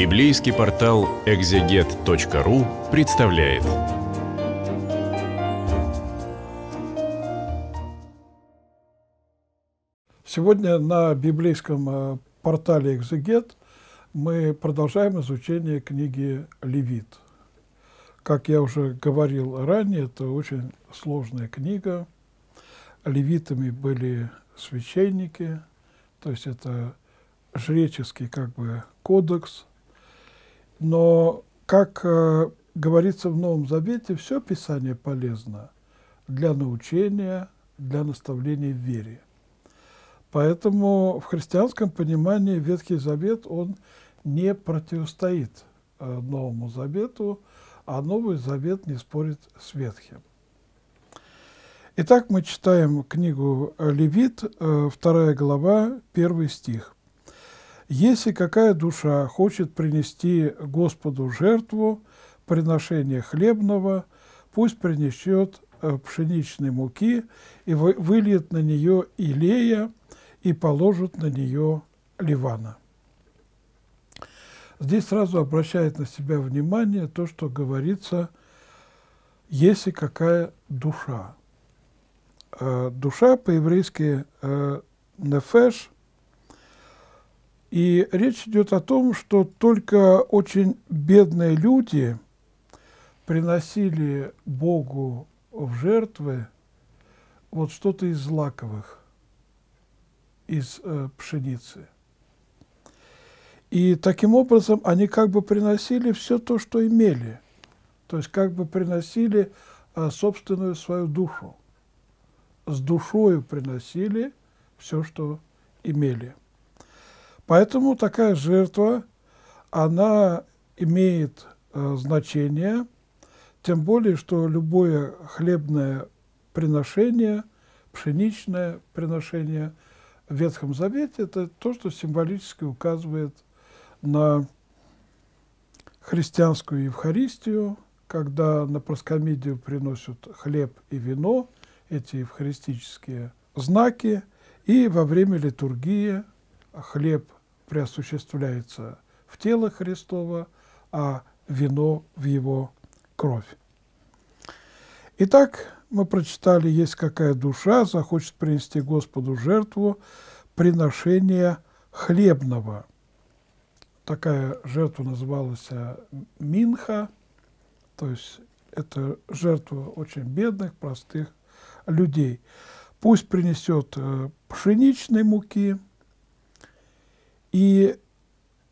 Библейский портал экзегет.ру представляет. Сегодня на библейском э, портале «Экзегет» мы продолжаем изучение книги «Левит». Как я уже говорил ранее, это очень сложная книга. Левитами были священники, то есть это жреческий как бы кодекс – но, как э, говорится в Новом Завете, все Писание полезно для научения, для наставления в вере. Поэтому в христианском понимании Ветхий Завет, он не противостоит э, Новому Завету, а Новый Завет не спорит с Ветхим. Итак, мы читаем книгу Левит, э, вторая глава, первый стих. Если какая душа хочет принести Господу жертву, приношение хлебного, пусть принесет э, пшеничной муки и выльет на нее илея и положит на нее ливана. Здесь сразу обращает на себя внимание то, что говорится «если какая душа». Э, душа по-еврейски э, «нефеш» И речь идет о том, что только очень бедные люди приносили Богу в жертвы вот что-то из лаковых, из э, пшеницы. И таким образом они как бы приносили все то, что имели, то есть как бы приносили э, собственную свою душу. С душою приносили все, что имели. Поэтому такая жертва, она имеет э, значение, тем более, что любое хлебное приношение, пшеничное приношение в Ветхом Завете – это то, что символически указывает на христианскую Евхаристию, когда на проскомидию приносят хлеб и вино, эти евхаристические знаки, и во время литургии хлеб преосуществляется в тело Христова, а вино в его кровь. Итак, мы прочитали, есть какая душа захочет принести Господу жертву приношения хлебного. Такая жертва называлась э, Минха, то есть это жертва очень бедных, простых людей. Пусть принесет э, пшеничной муки – и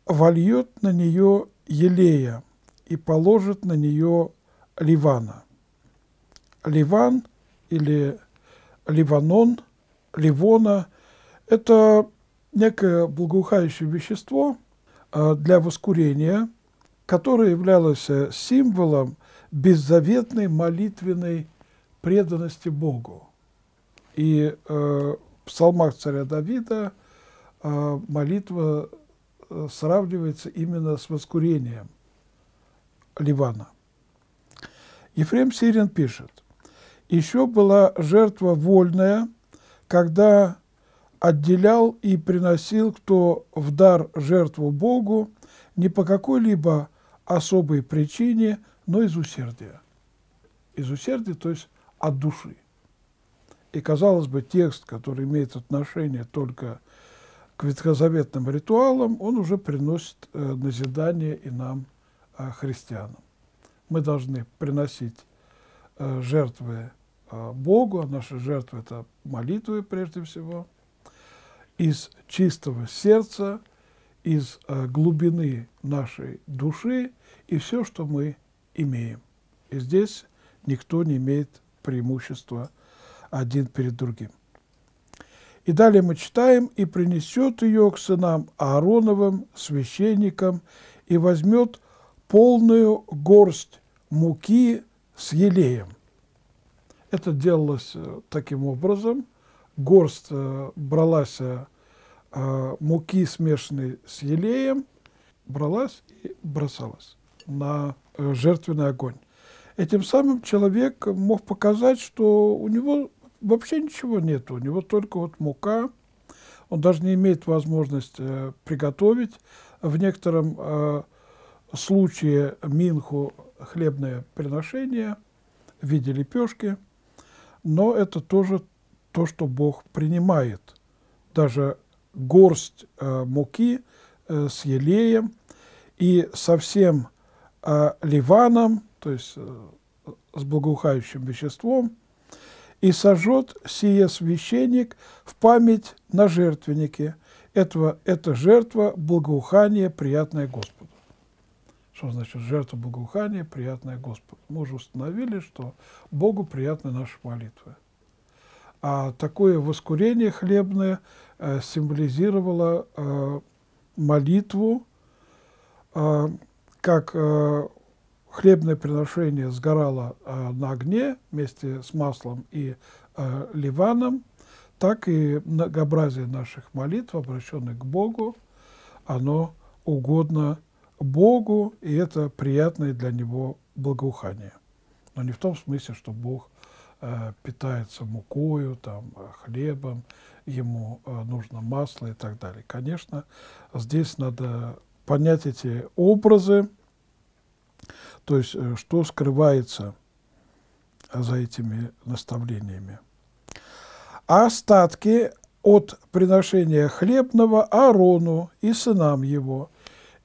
вольет на нее елея и положит на нее ливана. Ливан или ливанон, ливона – это некое благоухающее вещество а, для воскурения, которое являлось э, символом беззаветной молитвенной преданности Богу. И э, в псалмах царя Давида – а, молитва э, сравнивается именно с воскурением Ливана. Ефрем Сирин пишет, «Еще была жертва вольная, когда отделял и приносил кто в дар жертву Богу не по какой-либо особой причине, но из усердия». Из усердия, то есть от души. И, казалось бы, текст, который имеет отношение только к к ветхозаветным ритуалам, он уже приносит э, назидание и нам, э, христианам. Мы должны приносить э, жертвы Богу, а наши жертвы – это молитвы прежде всего, из чистого сердца, из глубины нашей души и все, что мы имеем. И здесь никто не имеет преимущества один перед другим. И далее мы читаем, «И принесет ее к сынам Аароновым, священникам, и возьмет полную горсть муки с елеем». Это делалось э, таким образом. Горсть э, бралась э, муки, смешанной с елеем, бралась и бросалась на жертвенный огонь. Этим самым человек мог показать, что у него вообще ничего нет. У него только вот мука. Он даже не имеет возможности э, приготовить. В некотором э, случае минху хлебное приношение в виде лепешки. Но это тоже то, что Бог принимает. Даже горсть э, муки э, с елеем и со всем э, ливаном, то есть э, с благоухающим веществом – и сожжет сие священник в память на жертвеннике. Это, это жертва благоухания, приятное Господу. Что значит жертва благоухания, приятное Господу? Мы уже установили, что Богу приятны наши молитвы. А такое воскурение хлебное э, символизировало э, молитву, э, как э, хлебное приношение сгорало э, на огне вместе с маслом и э, ливаном, так и многообразие наших молитв, обращенных к Богу, оно угодно Богу, и это приятное для Него благоухание. Но не в том смысле, что Бог э, питается мукою, там, хлебом, ему э, нужно масло и так далее. Конечно, здесь надо понять эти образы, то есть, э, что скрывается э, за этими наставлениями. Остатки от приношения хлебного Арону и сынам его.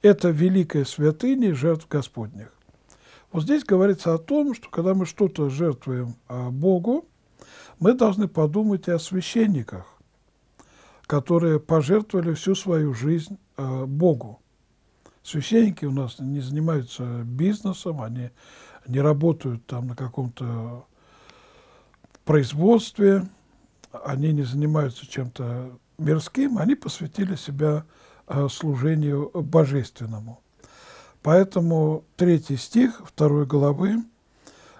Это великая святыня жертв Господних. Вот здесь говорится о том, что когда мы что-то жертвуем э, Богу, мы должны подумать и о священниках, которые пожертвовали всю свою жизнь Богу. Священники у нас не занимаются бизнесом, они не работают там на каком-то производстве, они не занимаются чем-то мирским, они посвятили себя э, служению божественному. Поэтому третий стих второй главы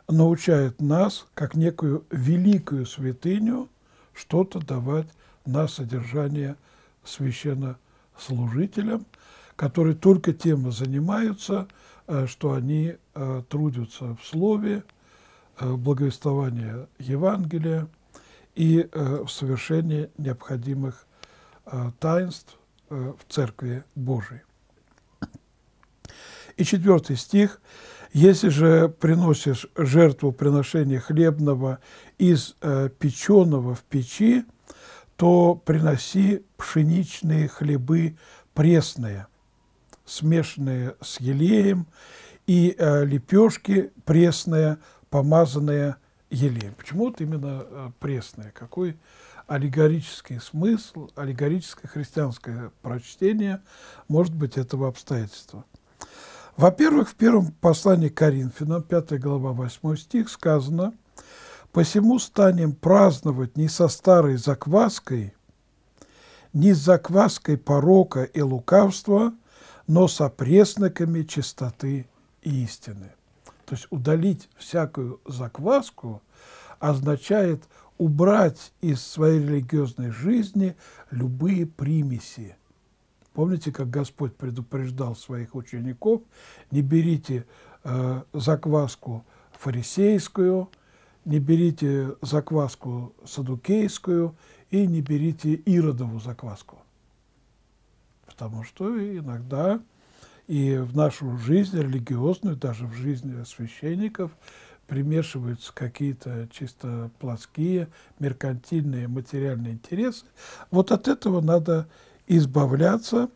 научает нас, как некую великую святыню, что-то давать на содержание священнослужителям – которые только тем и занимаются, э, что они э, трудятся в слове, э, в благовествовании Евангелия и в совершении необходимых таинств в Церкви Божией. И четвертый стих. «Если же приносишь жертву приношения хлебного из печеного в печи, то приноси пшеничные хлебы пресные – смешанные с елеем, и э, лепешки пресные, помазанные елеем. Почему вот именно э, пресные? Какой аллегорический смысл, аллегорическое христианское прочтение может быть этого обстоятельства? Во-первых, в первом послании к Коринфянам, 5 глава, 8 стих, сказано, «Посему станем праздновать не со старой закваской, не с закваской порока и лукавства, но со пресноками чистоты и истины. То есть удалить всякую закваску означает убрать из своей религиозной жизни любые примеси. Помните, как Господь предупреждал своих учеников, не берите э, закваску фарисейскую, не берите закваску садукейскую и не берите иродову закваску потому что иногда и в нашу жизнь религиозную, даже в жизнь священников, примешиваются какие-то чисто плоские, меркантильные, материальные интересы. Вот от этого надо избавляться.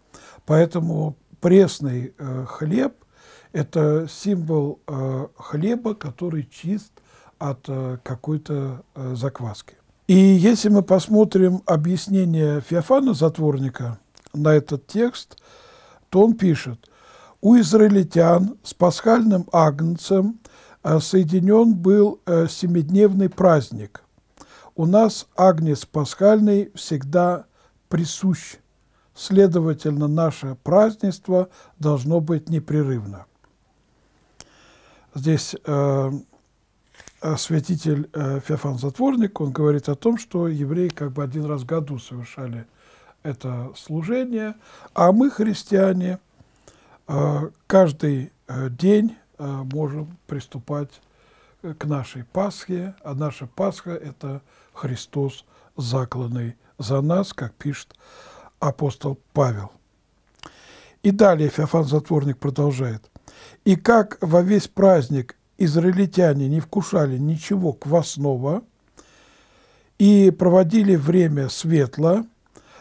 Поэтому пресный э, хлеб – это символ э, хлеба, который чист от э, какой-то э, закваски. И если мы посмотрим объяснение Феофана Затворника – на этот текст, то он пишет, у израильтян с пасхальным агнцем э, соединен был э, семидневный праздник. У нас агнец пасхальный всегда присущ, следовательно, наше празднество должно быть непрерывно. Здесь э, святитель э, Феофан Затворник, он говорит о том, что евреи как бы один раз в году совершали это служение, а мы, христиане, э, каждый э, день э, можем приступать к нашей Пасхе, а наша Пасха – это Христос, закланный за нас, как пишет апостол Павел. И далее Феофан Затворник продолжает. «И как во весь праздник израильтяне не вкушали ничего квасного и проводили время светло,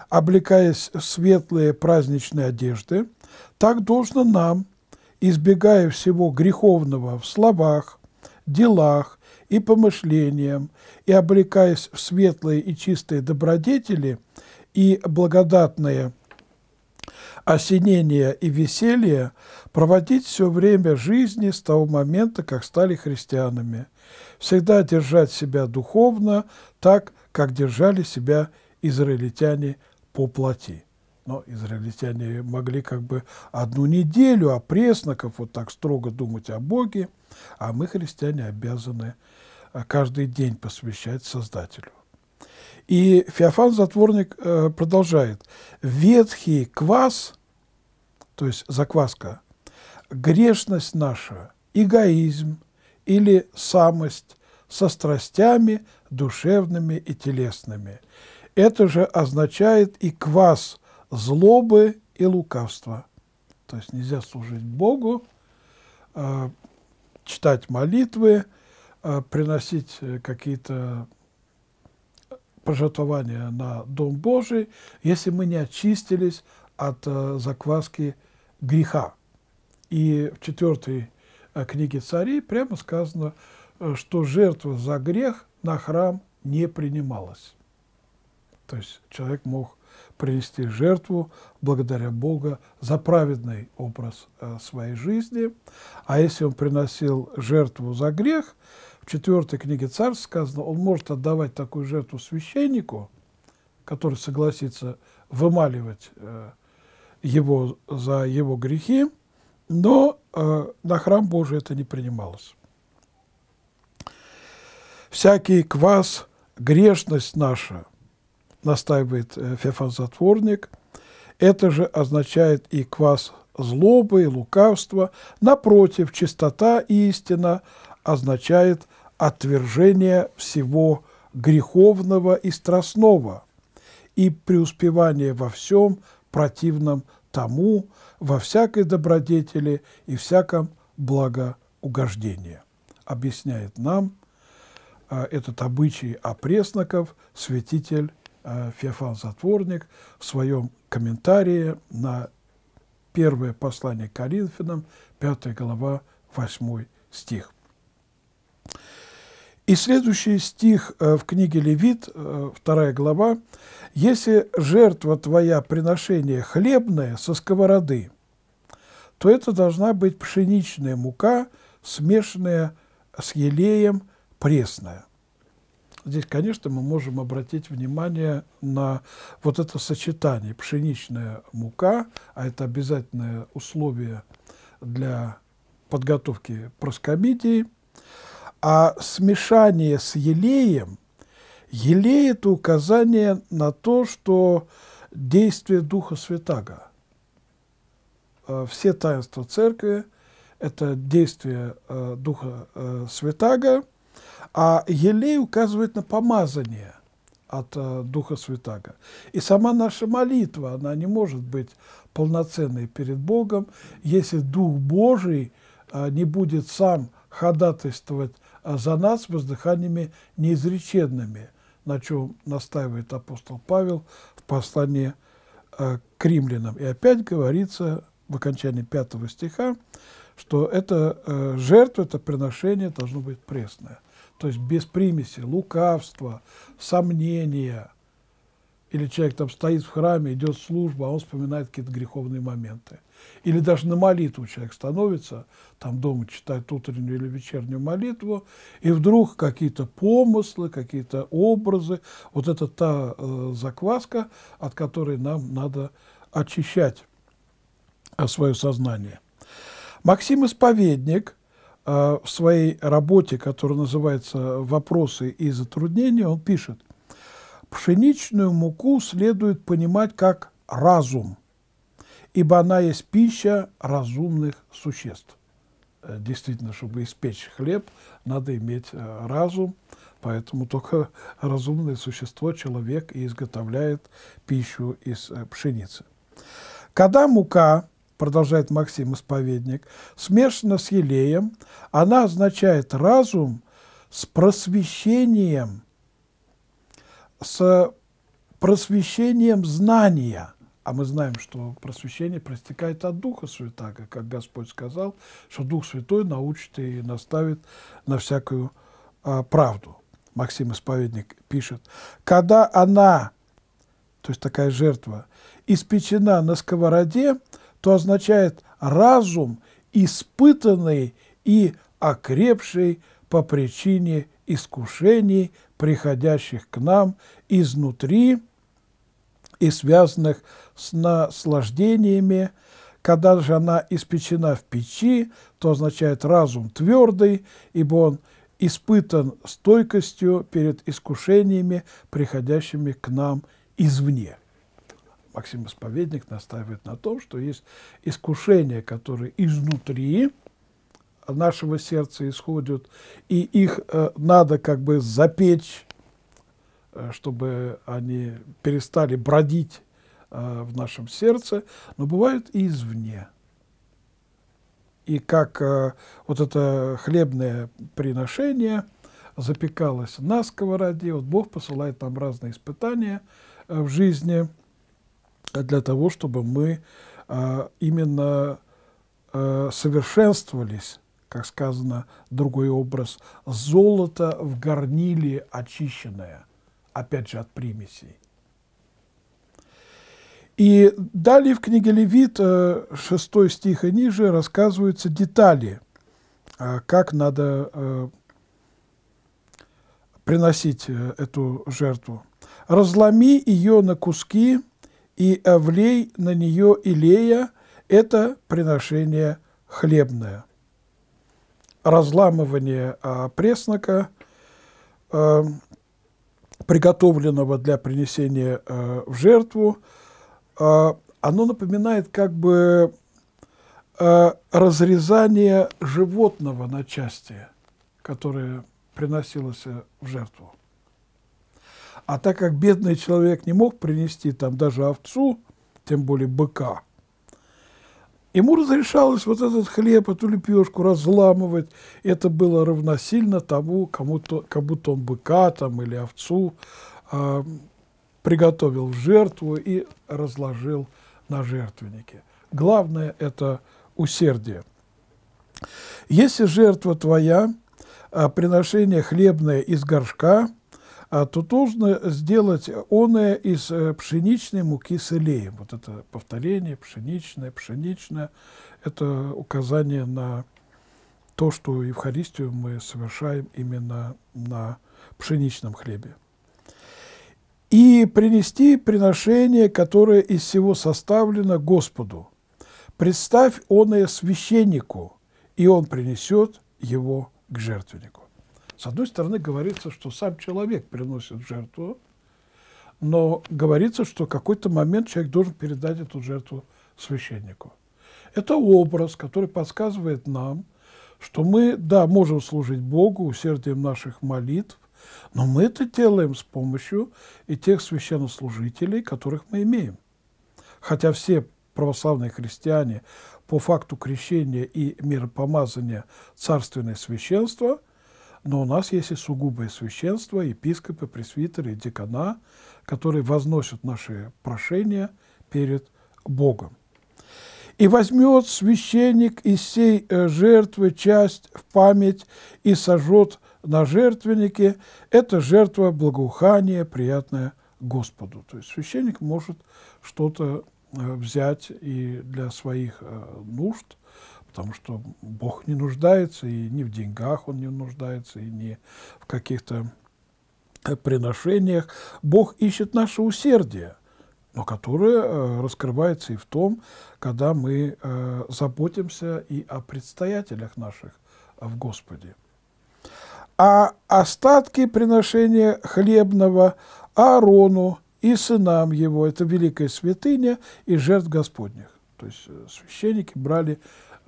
облекаясь в светлые праздничные одежды, так должно нам, избегая всего греховного в словах, делах и помышлениях, и облекаясь в светлые и чистые добродетели и благодатные осенения и веселья, проводить все время жизни с того момента, как стали христианами, всегда держать себя духовно так, как держали себя израильтяне по поплати. Но израильтяне могли как бы одну неделю, а пресноков вот так строго думать о Боге, а мы, христиане, обязаны э, каждый день посвящать Создателю. И Феофан Затворник э, продолжает. Ветхий квас, то есть закваска, грешность наша, эгоизм или самость со страстями душевными и телесными – это же означает и квас злобы и лукавства. То есть нельзя служить Богу, а, читать молитвы, а, приносить э, какие-то пожертвования на Дом Божий, если мы не очистились от э, закваски греха. И в четвертой э, книге царей прямо сказано, что жертва за грех на храм не принималась. То есть человек мог принести жертву благодаря Бога за праведный образ э, своей жизни. А если он приносил жертву за грех, в четвертой книге Царств сказано, он может отдавать такую жертву священнику, который согласится вымаливать э, его за его грехи, но э, на храм Божий это не принималось. Всякий квас, грешность наша – настаивает э, Феофан-затворник, это же означает и квас злобы, и лукавства. Напротив, чистота и истина означает отвержение всего греховного и страстного и преуспевание во всем противном тому, во всякой добродетели и всяком благоугождении, объясняет нам э, этот обычай опресноков святитель Э, Феофан Затворник в своем комментарии на первое послание Коринфянам, 5 глава, 8 стих. И следующий стих э, в книге Левит, 2 э, глава. «Если жертва твоя приношение хлебное со сковороды, то это должна быть пшеничная мука, смешанная с елеем пресная» здесь, конечно, мы можем обратить внимание на вот это сочетание пшеничная мука, а это обязательное условие для подготовки проскомидии, а смешание с елеем, елей – это указание на то, что действие Духа Святаго. Э, все таинства Церкви – это действие э, Духа э, Святаго – а елей указывает на помазание от э, Духа Святаго. И сама наша молитва, она не может быть полноценной перед Богом, если Дух Божий э, не будет сам ходатайствовать э, за нас воздыханиями неизреченными, на чем настаивает апостол Павел в послании к римлянам. И опять говорится в окончании пятого стиха, что эта жертва, это приношение должно быть пресное то есть без примеси, лукавства, сомнения. Или человек там стоит в храме, идет служба, а он вспоминает какие-то греховные моменты. Или даже на молитву человек становится, там дома читает утреннюю или вечернюю молитву, и вдруг какие-то помыслы, какие-то образы. Вот это та э, закваска, от которой нам надо очищать э, свое сознание. Максим Исповедник – Э, в своей работе, которая называется «Вопросы и затруднения», он пишет, «Пшеничную муку следует понимать как разум, ибо она есть пища разумных существ». Э, действительно, чтобы испечь хлеб, надо иметь э, разум, поэтому только разумное существо, человек, и изготовляет пищу из пшеницы. Когда мука продолжает Максим Исповедник, смешана с елеем, она означает разум с просвещением, с просвещением знания. А мы знаем, что просвещение проистекает от Духа Святаго, как Господь сказал, что Дух Святой научит и наставит на всякую а, правду. Максим Исповедник пишет, когда она, то есть такая жертва, испечена на сковороде, то означает разум, испытанный и окрепший по причине искушений, приходящих к нам изнутри и связанных с наслаждениями. Когда же она испечена в печи, то означает разум твердый, ибо он испытан стойкостью перед искушениями, приходящими к нам извне. Максим Исповедник настаивает на том, что есть искушения, которые изнутри нашего сердца исходят, и их э, надо как бы запечь, э, чтобы они перестали бродить э, в нашем сердце, но бывают и извне. И как э, вот это хлебное приношение запекалось на сковороде, вот Бог посылает нам разные испытания э, в жизни – для того, чтобы мы а, именно а, совершенствовались, как сказано, другой образ, золото в горниле очищенное, опять же, от примесей. И далее в книге Левит, 6 э, стих и ниже, рассказываются детали, э, как надо э, приносить эту жертву. «Разломи ее на куски, и овлей на нее илея – это приношение хлебное. Разламывание а, преснока, а, приготовленного для принесения а, в жертву, оно напоминает как бы разрезание животного на части, которое приносилось э, в жертву. А так как бедный человек не мог принести там даже овцу, тем более быка, ему разрешалось вот этот хлеб, эту лепешку разламывать. Это было равносильно тому, кому-то, как будто он быка там, или овцу э, приготовил в жертву и разложил на жертвеннике. Главное – это усердие. Если жертва твоя, а, приношение хлебное из горшка – а то нужно сделать оное из э, пшеничной муки с илеем. Вот это повторение пшеничное, пшеничное. Это указание на то, что Евхаристию мы совершаем именно на пшеничном хлебе. И принести приношение, которое из всего составлено Господу. Представь оное священнику, и он принесет его к жертвеннику. С одной стороны, говорится, что сам человек приносит жертву, но говорится, что в какой-то момент человек должен передать эту жертву священнику. Это образ, который подсказывает нам, что мы, да, можем служить Богу усердием наших молитв, но мы это делаем с помощью и тех священнослужителей, которых мы имеем. Хотя все православные христиане по факту крещения и миропомазания царственное священство, но у нас есть и сугубое священство, епископы, пресвитеры, декана, которые возносят наши прошения перед Богом. «И возьмет священник из сей э, жертвы часть в память и сожжет на жертвеннике. Это жертва благоухания, приятная Господу». То есть священник может что-то э, взять и для своих э, нужд – потому что Бог не нуждается и не в деньгах он не нуждается, и не в каких-то э, приношениях. Бог ищет наше усердие, но которое э, раскрывается и в том, когда мы э, заботимся и о предстоятелях наших в Господе. А остатки приношения хлебного Аарону и сынам его, это великая святыня и жертв Господних. То есть священники брали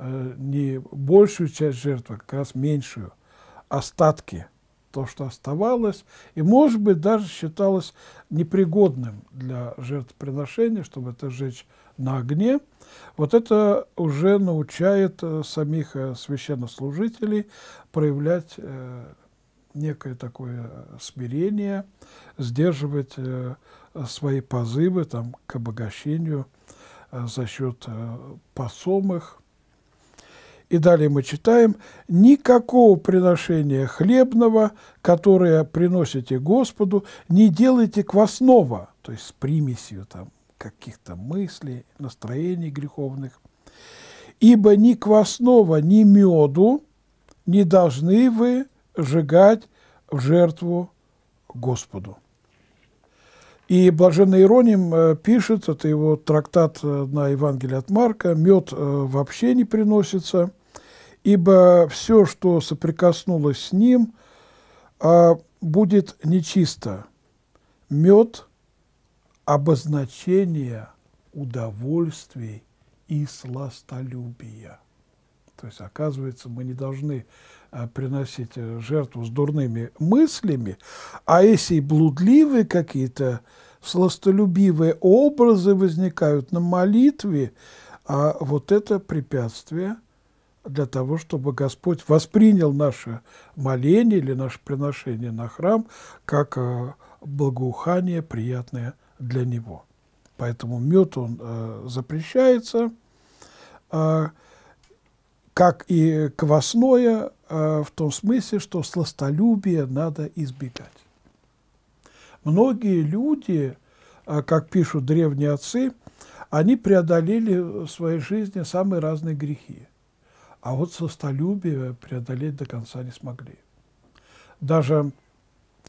Э, не большую часть жертвы, а как раз меньшую, остатки, то, что оставалось, и, может быть, даже считалось непригодным для жертвоприношения, чтобы это сжечь на огне. Вот это уже научает э, самих э, священнослужителей проявлять некое такое смирение, сдерживать свои позывы там, к обогащению за счет посомых, и далее мы читаем, «Никакого приношения хлебного, которое приносите Господу, не делайте квасного», то есть с примесью там каких-то мыслей, настроений греховных, «ибо ни квасного, ни меду не должны вы сжигать в жертву Господу». И блаженный Ироним э, пишет, это его трактат э, на Евангелие от Марка, мед э, вообще не приносится, ибо все, что соприкоснулось с ним, а, будет нечисто. Мед – обозначение удовольствий и сластолюбия. То есть, оказывается, мы не должны а, приносить э, жертву с дурными мыслями, а если и блудливые какие-то сластолюбивые образы возникают на молитве, а вот это препятствие – для того, чтобы Господь воспринял наше моление или наше приношение на храм как э, благоухание, приятное для Него. Поэтому мед он э, запрещается, э, как и квасное, в том смысле, что сластолюбие надо избегать. Многие люди, как пишут древние отцы, они преодолели в своей жизни самые разные грехи. А вот сластолюбие преодолеть до конца не смогли. Даже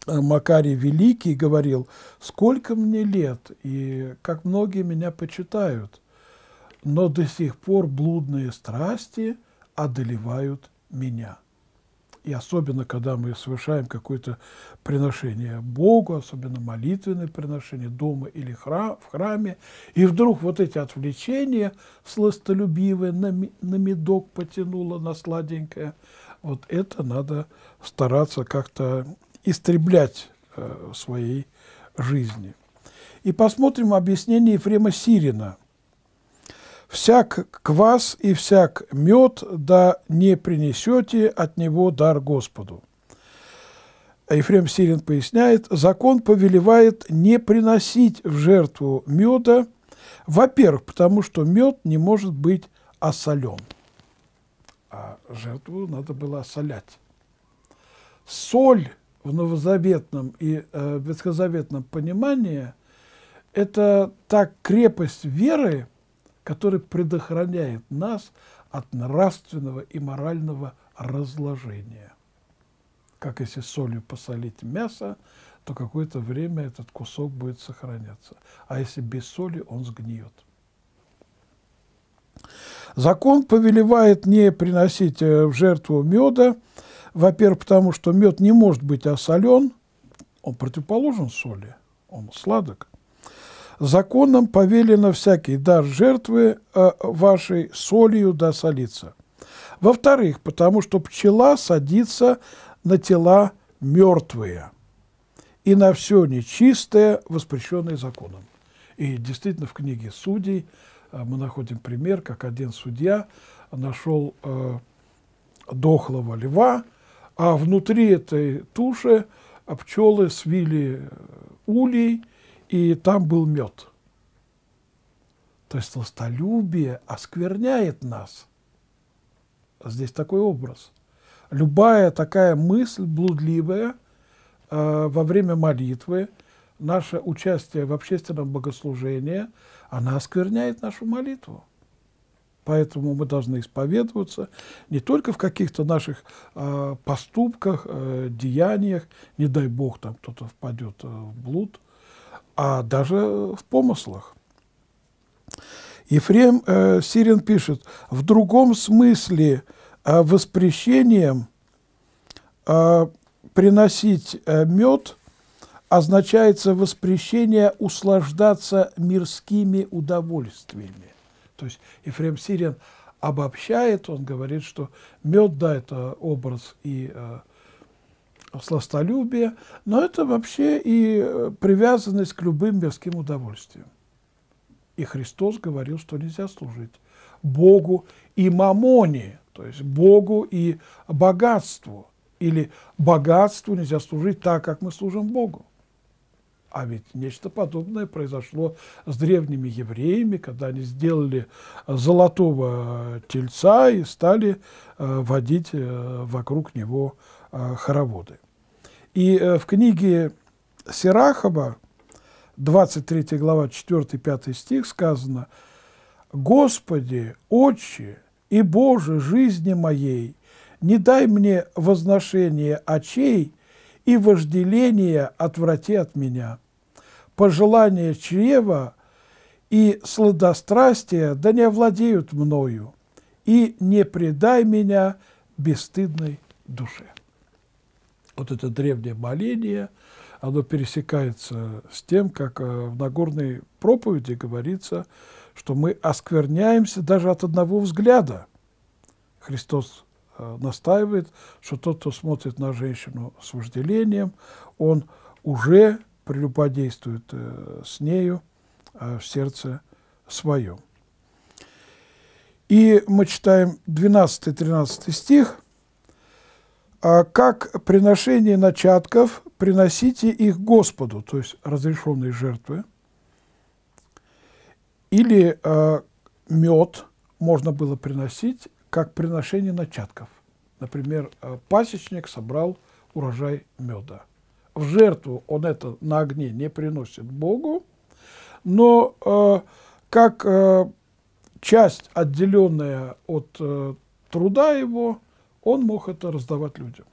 э, Макарий Великий говорил, сколько мне лет, и как многие меня почитают, но до сих пор блудные страсти одолевают меня. И особенно, когда мы совершаем какое-то приношение Богу, особенно молитвенное приношение дома или храм, в храме, и вдруг вот эти отвлечения сластолюбивые, на, на медок потянуло, на сладенькое, вот это надо стараться как-то истреблять э, в своей жизни. И посмотрим объяснение Ефрема Сирина – всяк квас и всяк мед, да не принесете от него дар Господу». Ефрем Сирин поясняет, закон повелевает не приносить в жертву меда, во-первых, потому что мед не может быть осолен, а жертву надо было осолять. Соль в новозаветном и э, ветхозаветном понимании – это та крепость веры, который предохраняет нас от нравственного и морального разложения. Как если солью посолить мясо, то какое-то время этот кусок будет сохраняться. А если без соли, он сгниет. Закон повелевает не приносить э, в жертву меда, во-первых, потому что мед не может быть осолен, он противоположен соли, он сладок, законом повелено всякий дар жертвы э, вашей солью да солиться. Во-вторых, потому что пчела садится на тела мертвые и на все нечистое, воспрещенное законом. И действительно в книге «Судей» э, мы находим пример, как один судья нашел э, дохлого льва, а внутри этой туши пчелы свили улей – и там был мед. То есть толстолюбие оскверняет нас. Здесь такой образ. Любая такая мысль блудливая э, во время молитвы, наше участие в общественном богослужении, она оскверняет нашу молитву. Поэтому мы должны исповедоваться не только в каких-то наших э, поступках, э, деяниях, не дай бог там кто-то впадет э, в блуд – а даже в помыслах. Ефрем э, Сирин пишет, в другом смысле э, воспрещением э, приносить э, мед означается воспрещение услаждаться мирскими удовольствиями. То есть Ефрем Сирин обобщает, он говорит, что мед, да, это образ и э, сластолюбие, но это вообще и э, привязанность к любым мирским удовольствиям. И Христос говорил, что нельзя служить Богу и мамоне, то есть Богу и богатству. Или богатству нельзя служить так, как мы служим Богу. А ведь нечто подобное произошло с древними евреями, когда они сделали золотого тельца и стали э, водить э, вокруг него Э, хороводы. И э, в книге Серахова, 23 глава, 4-5 стих сказано, «Господи, Отче и Боже жизни моей, не дай мне возношение очей и вожделение отврати от меня, пожелание чрева и сладострастия, да не овладеют мною, и не предай меня бесстыдной душе» вот это древнее моление, оно пересекается с тем, как э, в Нагорной проповеди говорится, что мы оскверняемся даже от одного взгляда. Христос э, настаивает, что тот, кто смотрит на женщину с вожделением, он уже прелюбодействует э, с нею в сердце своем. И мы читаем 12-13 стих – а как приношение начатков приносите их Господу, то есть разрешенные жертвы, или э, мед можно было приносить как приношение начатков. Например, а, пасечник собрал урожай меда. В жертву он это на огне не приносит Богу, но э, как э, часть, отделенная от э, труда его, он мог это раздавать людям.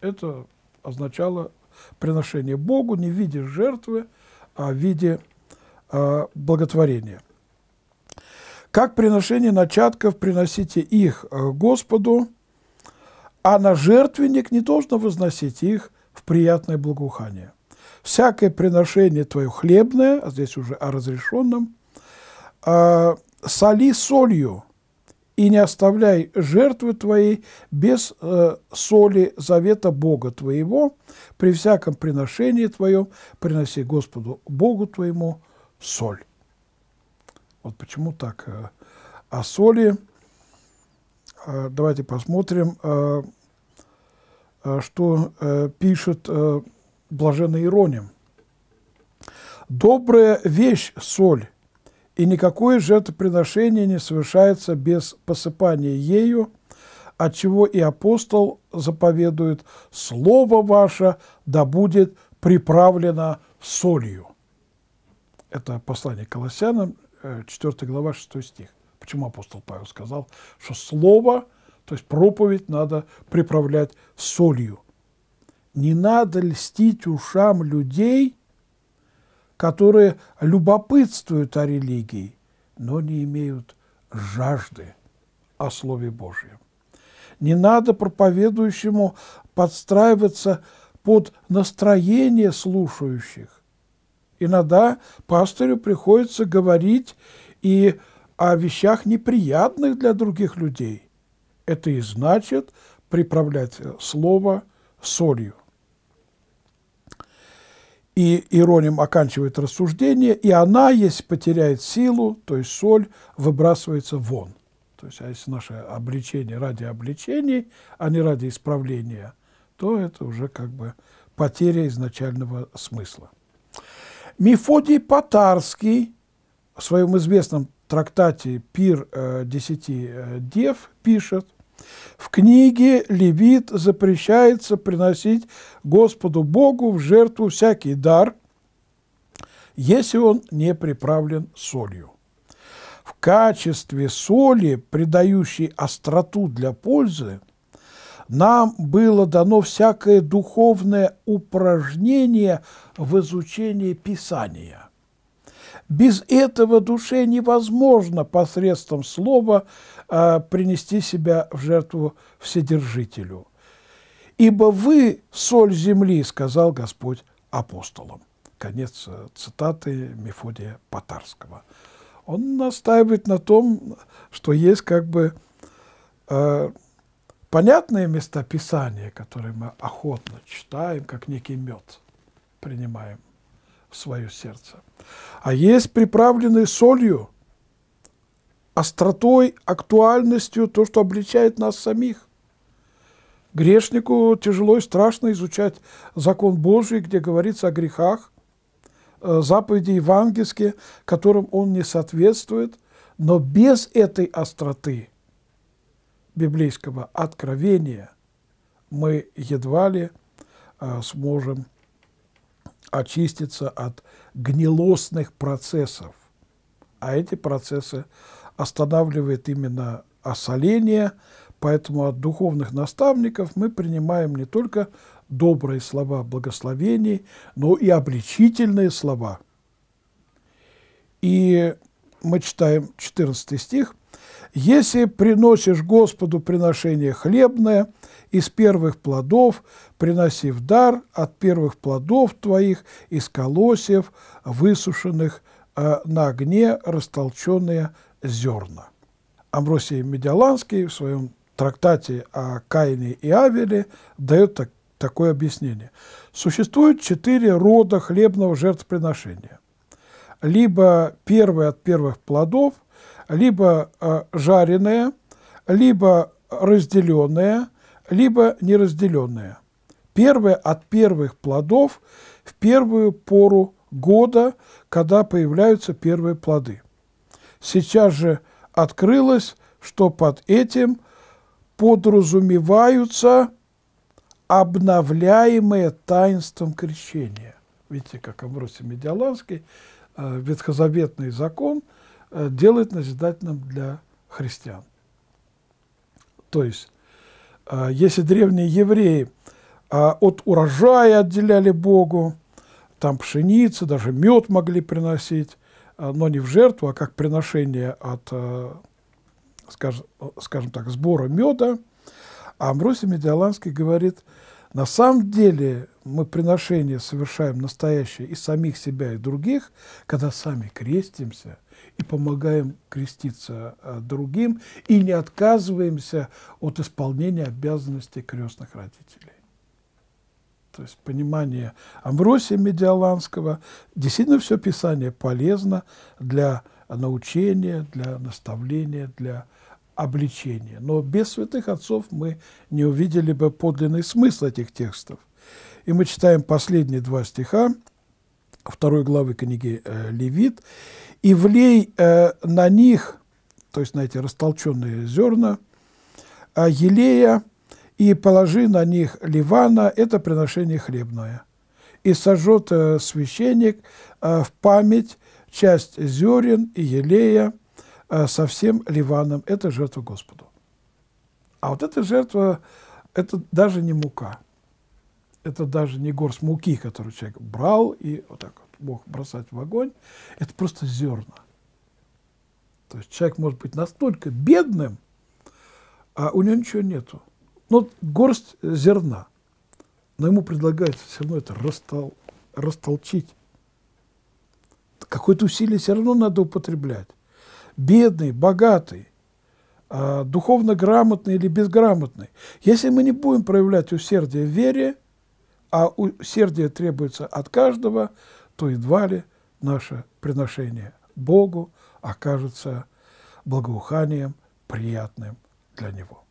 Это означало приношение Богу не в виде жертвы, а в виде а, благотворения. Как приношение начатков приносите их э, Господу, а на жертвенник не должно возносить их в приятное благоухание. Всякое приношение твое хлебное, а здесь уже о разрешенном, а, соли солью, и не оставляй жертвы твоей без э, соли завета Бога твоего. При всяком приношении твоем приноси Господу Богу твоему соль. Вот почему так. Э. О соли э, давайте посмотрим, э, что пишет блаженный Ироним. «Добрая вещь соль, и никакое жертвоприношение не совершается без посыпания ею, от чего и апостол заповедует «Слово ваше да будет приправлено солью». Это послание Колоссянам, 4 э, глава, 6 стих. Почему апостол Павел сказал, что слово, то есть проповедь надо приправлять солью? Не надо льстить ушам людей – которые любопытствуют о религии, но не имеют жажды о Слове Божьем. Не надо проповедующему подстраиваться под настроение слушающих. Иногда пастырю приходится говорить и о вещах неприятных для других людей. Это и значит приправлять слово солью и Ироним оканчивает рассуждение, и она, если потеряет силу, то есть соль, выбрасывается вон. То есть, а если наше обличение ради обличений, а не ради исправления, то это уже как бы потеря изначального смысла. Мефодий Патарский в своем известном трактате «Пир э, десяти э, дев» пишет – в книге Левит запрещается приносить Господу Богу в жертву всякий дар, если он не приправлен солью. В качестве соли, придающей остроту для пользы, нам было дано всякое духовное упражнение в изучении Писания. Без этого душе невозможно посредством слова а принести себя в жертву Вседержителю. «Ибо вы – соль земли», – сказал Господь апостолам. Конец э, цитаты Мефодия Потарского. Он настаивает на том, что есть как бы э, понятные места Писания, которые мы охотно читаем, как некий мед принимаем в свое сердце. А есть приправленные солью – остротой, актуальностью, то, что обличает нас самих. Грешнику тяжело и страшно изучать закон Божий, где говорится о грехах, э, заповеди евангельские, которым он не соответствует, но без этой остроты библейского откровения мы едва ли э, сможем очиститься от гнилостных процессов. А эти процессы останавливает именно осоление, поэтому от духовных наставников мы принимаем не только добрые слова благословений, но и обличительные слова. И мы читаем 14 стих. «Если приносишь Господу приношение хлебное из первых плодов, приноси в дар от первых плодов твоих из колосьев, высушенных э, на огне, растолченные зерна. Амвросий Медиаланский в своем трактате о Каине и Авеле дает так, такое объяснение. Существует четыре рода хлебного жертвоприношения. Либо первое от первых плодов, либо э, жареное, либо разделенное, либо неразделенное. Первое от первых плодов в первую пору года, когда появляются первые плоды – сейчас же открылось, что под этим подразумеваются обновляемые таинством крещения. Видите, как Амбросий Медиаланский э, ветхозаветный закон э, делает назидательным для христиан. То есть, э, если древние евреи от урожая отделяли Богу, там пшеницы, даже мед могли приносить, Э, но не в жертву, а как приношение от, э, скажем, э, скажем так, сбора меда. А Амбросий Медиаланский говорит, на самом деле мы приношение совершаем настоящее и самих себя, и других, когда сами крестимся и помогаем креститься другим, и не отказываемся от исполнения обязанностей крестных родителей то есть понимание Амвросия Медиаланского, действительно все Писание полезно для научения, для наставления, для обличения. Но без святых отцов мы не увидели бы подлинный смысл этих текстов. И мы читаем последние два стиха второй главы книги э, Левит. «И влей э, на них, то есть на эти растолченные зерна, «а елея и положи на них ливана, это приношение хлебное. И сожжет э, священник э, в память часть зерен и елея э, со всем ливаном, это жертва Господу. А вот эта жертва, это даже не мука, это даже не горсть муки, которую человек брал и вот так вот мог бросать в огонь, это просто зерна. То есть человек может быть настолько бедным, а у него ничего нету. Ну, горсть зерна. Но ему предлагается все равно это растол, растолчить. Какое-то усилие все равно надо употреблять. Бедный, богатый, а, духовно грамотный или безграмотный. Если мы не будем проявлять усердие в вере, а усердие требуется от каждого, то едва ли наше приношение Богу окажется благоуханием, приятным для Него.